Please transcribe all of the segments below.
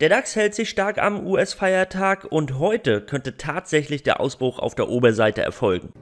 Der DAX hält sich stark am US-Feiertag und heute könnte tatsächlich der Ausbruch auf der Oberseite erfolgen.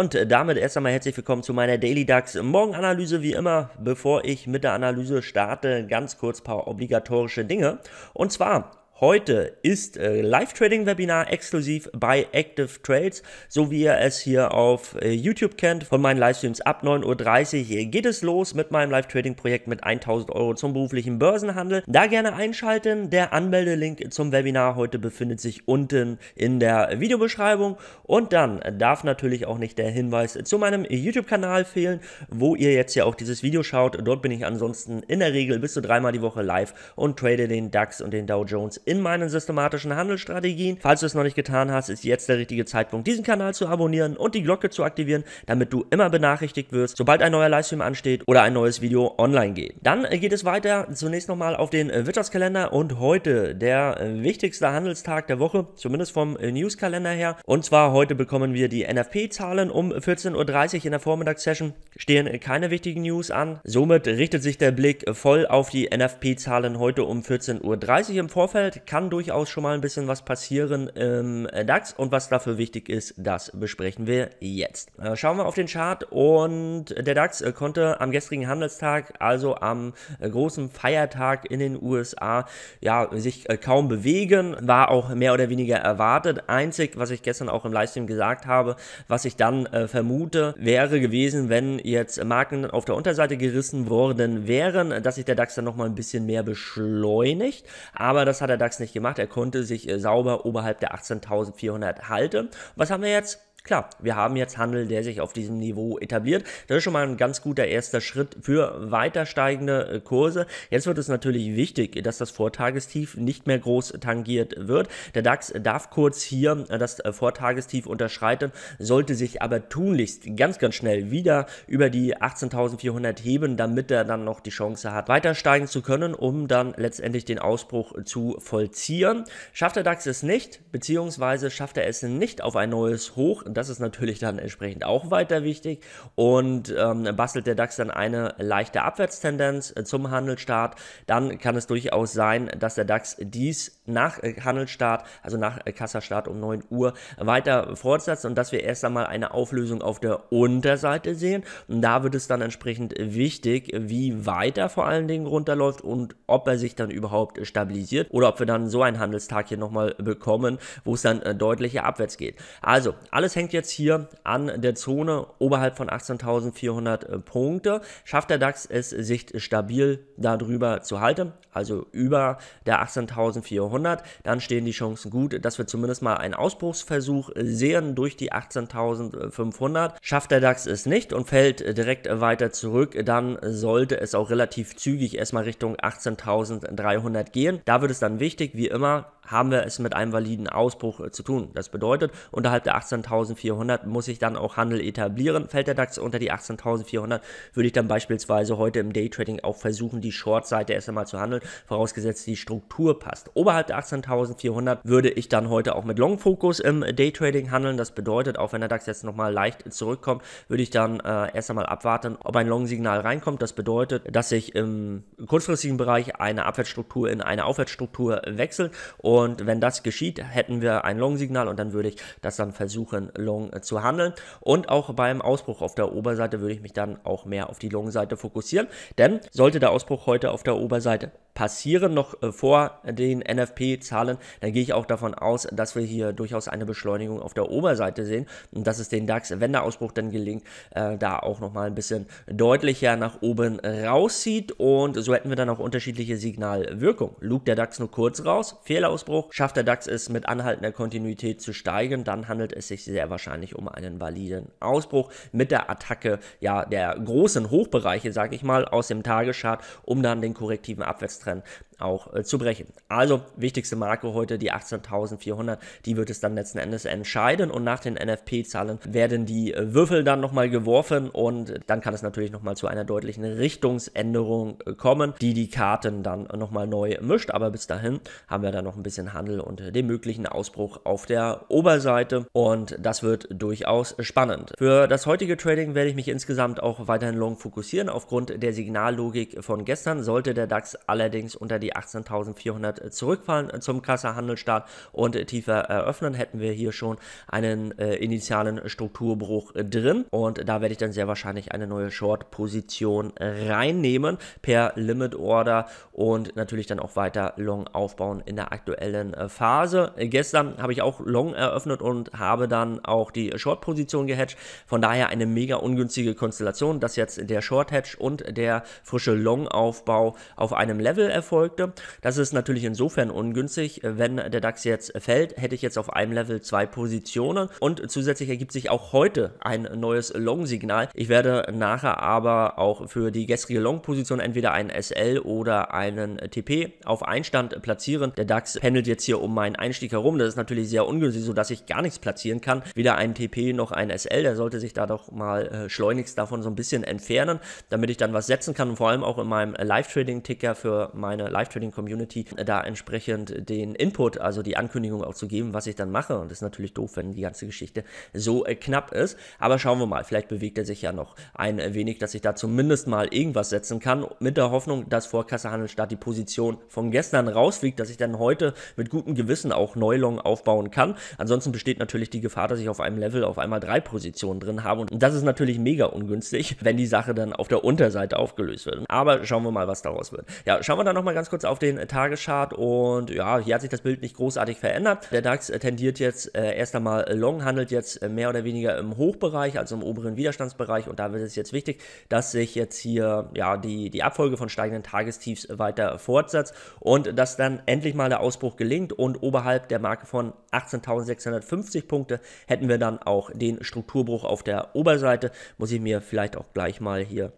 Und äh, damit erst einmal herzlich willkommen zu meiner Daily DAX Morgenanalyse. Wie immer, bevor ich mit der Analyse starte, ganz kurz ein paar obligatorische Dinge. Und zwar Heute ist äh, Live-Trading-Webinar exklusiv bei Active Trades, so wie ihr es hier auf äh, YouTube kennt. Von meinen Livestreams ab 9.30 Uhr äh, geht es los mit meinem Live-Trading-Projekt mit 1000 Euro zum beruflichen Börsenhandel. Da gerne einschalten. Der Anmeldelink zum Webinar heute befindet sich unten in der Videobeschreibung. Und dann darf natürlich auch nicht der Hinweis zu meinem YouTube-Kanal fehlen, wo ihr jetzt hier auch dieses Video schaut. Dort bin ich ansonsten in der Regel bis zu dreimal die Woche live und trade den DAX und den Dow Jones in meinen systematischen Handelsstrategien. Falls du es noch nicht getan hast, ist jetzt der richtige Zeitpunkt, diesen Kanal zu abonnieren und die Glocke zu aktivieren, damit du immer benachrichtigt wirst, sobald ein neuer Livestream ansteht oder ein neues Video online geht. Dann äh, geht es weiter zunächst nochmal auf den äh, Wirtschaftskalender und heute der äh, wichtigste Handelstag der Woche, zumindest vom Newskalender her. Und zwar heute bekommen wir die NFP-Zahlen um 14.30 Uhr in der Vormittagssession. Stehen keine wichtigen News an. Somit richtet sich der Blick voll auf die NFP-Zahlen heute um 14.30 Uhr im Vorfeld kann durchaus schon mal ein bisschen was passieren im äh, DAX und was dafür wichtig ist, das besprechen wir jetzt. Äh, schauen wir auf den Chart und der DAX äh, konnte am gestrigen Handelstag, also am großen Feiertag in den USA, ja, sich kaum bewegen, war auch mehr oder weniger erwartet. Einzig, was ich gestern auch im Livestream gesagt habe, was ich dann äh, vermute, wäre gewesen, wenn jetzt Marken auf der Unterseite gerissen worden wären, dass sich der DAX dann nochmal ein bisschen mehr beschleunigt. Aber das hat der DAX Freitags nicht gemacht. Er konnte sich äh, sauber oberhalb der 18.400 halten. Was haben wir jetzt? Klar, wir haben jetzt Handel, der sich auf diesem Niveau etabliert. Das ist schon mal ein ganz guter erster Schritt für weiter steigende äh, Kurse. Jetzt wird es natürlich wichtig, dass das Vortagestief nicht mehr groß tangiert wird. Der DAX darf kurz hier äh, das äh, Vortagestief unterschreiten, sollte sich aber tunlichst ganz, ganz schnell wieder über die 18.400 heben, damit er dann noch die Chance hat, weiter steigen zu können, um dann letztendlich den Ausbruch zu vollziehen. Schafft der DAX es nicht, beziehungsweise schafft er es nicht auf ein neues Hoch, und das ist natürlich dann entsprechend auch weiter wichtig. Und ähm, bastelt der DAX dann eine leichte Abwärtstendenz äh, zum Handelsstart, dann kann es durchaus sein, dass der DAX dies nach äh, Handelsstart, also nach äh, Kassastart um 9 Uhr weiter fortsetzt und dass wir erst einmal eine Auflösung auf der Unterseite sehen. Und da wird es dann entsprechend wichtig, wie weiter vor allen Dingen runterläuft und ob er sich dann überhaupt stabilisiert oder ob wir dann so einen Handelstag hier nochmal bekommen, wo es dann äh, deutlicher abwärts geht. Also, alles hängt jetzt hier an der Zone oberhalb von 18.400 äh, Punkte. Schafft der DAX es, sich stabil darüber zu halten, also über der 18.400 100, dann stehen die Chancen gut, dass wir zumindest mal einen Ausbruchsversuch sehen durch die 18.500. Schafft der DAX es nicht und fällt direkt weiter zurück, dann sollte es auch relativ zügig erstmal Richtung 18.300 gehen. Da wird es dann wichtig, wie immer, haben wir es mit einem validen Ausbruch äh, zu tun. Das bedeutet, unterhalb der 18.400 muss ich dann auch Handel etablieren. Fällt der DAX unter die 18.400, würde ich dann beispielsweise heute im Daytrading auch versuchen, die Short-Seite erst einmal zu handeln, vorausgesetzt die Struktur passt. Oberhalb der 18.400 würde ich dann heute auch mit Long-Fokus im Daytrading handeln. Das bedeutet, auch wenn der DAX jetzt nochmal leicht zurückkommt, würde ich dann äh, erst einmal abwarten, ob ein Long-Signal reinkommt. Das bedeutet, dass sich im kurzfristigen Bereich eine Abwärtsstruktur in eine Aufwärtsstruktur wechselt und und wenn das geschieht, hätten wir ein Long-Signal und dann würde ich das dann versuchen, Long äh, zu handeln. Und auch beim Ausbruch auf der Oberseite würde ich mich dann auch mehr auf die Long-Seite fokussieren. Denn sollte der Ausbruch heute auf der Oberseite passieren noch äh, vor den NFP-Zahlen, dann gehe ich auch davon aus, dass wir hier durchaus eine Beschleunigung auf der Oberseite sehen und dass es den DAX, wenn der Ausbruch dann gelingt, äh, da auch nochmal ein bisschen deutlicher nach oben rauszieht und so hätten wir dann auch unterschiedliche Signalwirkung. Lugt der DAX nur kurz raus, Fehlausbruch, schafft der DAX es mit anhaltender Kontinuität zu steigen, dann handelt es sich sehr wahrscheinlich um einen validen Ausbruch mit der Attacke ja der großen Hochbereiche, sage ich mal, aus dem Tageschart, um dann den korrektiven Abwärtstrend machen auch äh, zu brechen. Also wichtigste Marke heute die 18.400, die wird es dann letzten Endes entscheiden und nach den NFP-Zahlen werden die äh, Würfel dann nochmal geworfen und dann kann es natürlich nochmal zu einer deutlichen Richtungsänderung äh, kommen, die die Karten dann nochmal neu mischt, aber bis dahin haben wir dann noch ein bisschen Handel und den möglichen Ausbruch auf der Oberseite und das wird durchaus spannend. Für das heutige Trading werde ich mich insgesamt auch weiterhin long fokussieren. Aufgrund der Signallogik von gestern sollte der DAX allerdings unter die die 18.400 äh, zurückfallen äh, zum Kassahandelstart und tiefer eröffnen, hätten wir hier schon einen äh, initialen Strukturbruch drin. Und da werde ich dann sehr wahrscheinlich eine neue Short-Position reinnehmen per Limit Order und natürlich dann auch weiter Long aufbauen in der aktuellen Phase. Gestern habe ich auch Long eröffnet und habe dann auch die Short-Position gehatcht. Von daher eine mega ungünstige Konstellation, dass jetzt der short hatch und der frische Long-Aufbau auf einem Level erfolgt Produkte. Das ist natürlich insofern ungünstig. Äh, wenn der DAX jetzt äh, fällt, hätte ich jetzt auf einem Level zwei Positionen und zusätzlich ergibt sich auch heute ein neues Long-Signal. Ich werde nachher aber auch für die gestrige Long-Position entweder einen SL oder einen TP auf Einstand platzieren. Der DAX pendelt jetzt hier um meinen Einstieg herum. Das ist natürlich sehr ungünstig, sodass ich gar nichts platzieren kann. Weder einen TP noch einen SL. Der sollte sich da doch mal äh, schleunigst davon so ein bisschen entfernen, damit ich dann was setzen kann und vor allem auch in meinem Live-Trading-Ticker für meine live trading Trading Community äh, da entsprechend den Input, also die Ankündigung auch zu geben, was ich dann mache. Und das ist natürlich doof, wenn die ganze Geschichte so äh, knapp ist. Aber schauen wir mal, vielleicht bewegt er sich ja noch ein äh, wenig, dass ich da zumindest mal irgendwas setzen kann, mit der Hoffnung, dass vor Kassehandel statt die Position von gestern rausfliegt, dass ich dann heute mit gutem Gewissen auch Neulong aufbauen kann. Ansonsten besteht natürlich die Gefahr, dass ich auf einem Level auf einmal drei Positionen drin habe. Und das ist natürlich mega ungünstig, wenn die Sache dann auf der Unterseite aufgelöst wird. Aber schauen wir mal, was daraus wird. Ja, schauen wir dann nochmal ganz kurz kurz auf den Tageschart und ja, hier hat sich das Bild nicht großartig verändert. Der DAX äh, tendiert jetzt äh, erst einmal long, handelt jetzt äh, mehr oder weniger im Hochbereich, also im oberen Widerstandsbereich und da wird es jetzt wichtig, dass sich jetzt hier ja die, die Abfolge von steigenden Tagestiefs weiter fortsetzt und dass dann endlich mal der Ausbruch gelingt und oberhalb der Marke von 18.650 Punkte hätten wir dann auch den Strukturbruch auf der Oberseite. Muss ich mir vielleicht auch gleich mal hier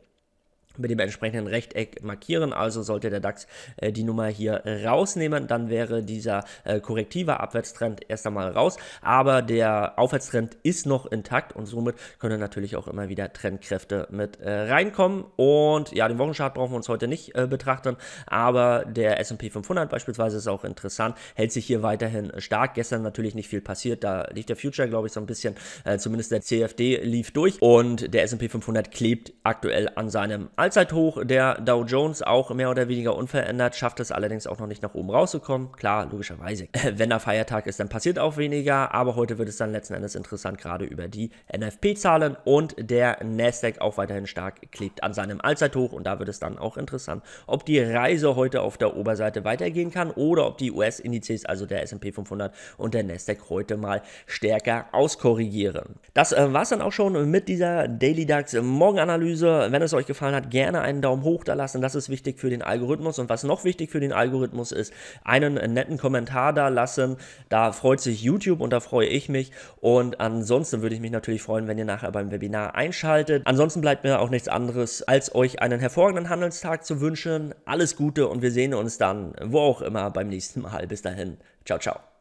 mit dem entsprechenden Rechteck markieren. Also sollte der DAX äh, die Nummer hier rausnehmen, dann wäre dieser äh, korrektive Abwärtstrend erst einmal raus. Aber der Aufwärtstrend ist noch intakt und somit können natürlich auch immer wieder Trendkräfte mit äh, reinkommen. Und ja, den Wochenchart brauchen wir uns heute nicht äh, betrachten, aber der S&P 500 beispielsweise ist auch interessant, hält sich hier weiterhin stark. Gestern natürlich nicht viel passiert, da liegt der Future, glaube ich, so ein bisschen, äh, zumindest der CFD lief durch und der S&P 500 klebt aktuell an seinem Allzeithoch der Dow Jones auch mehr oder weniger unverändert, schafft es allerdings auch noch nicht nach oben rauszukommen. Klar, logischerweise. Wenn da Feiertag ist, dann passiert auch weniger, aber heute wird es dann letzten Endes interessant, gerade über die NFP-Zahlen und der Nasdaq auch weiterhin stark klebt an seinem Allzeithoch und da wird es dann auch interessant, ob die Reise heute auf der Oberseite weitergehen kann oder ob die US-Indizes, also der S&P 500 und der Nasdaq heute mal stärker auskorrigieren. Das äh, war es dann auch schon mit dieser Daily DAX Morgenanalyse. Wenn es euch gefallen hat, gerne einen Daumen hoch da lassen. Das ist wichtig für den Algorithmus. Und was noch wichtig für den Algorithmus ist, einen netten Kommentar da lassen. Da freut sich YouTube und da freue ich mich. Und ansonsten würde ich mich natürlich freuen, wenn ihr nachher beim Webinar einschaltet. Ansonsten bleibt mir auch nichts anderes, als euch einen hervorragenden Handelstag zu wünschen. Alles Gute und wir sehen uns dann, wo auch immer, beim nächsten Mal. Bis dahin. Ciao, ciao.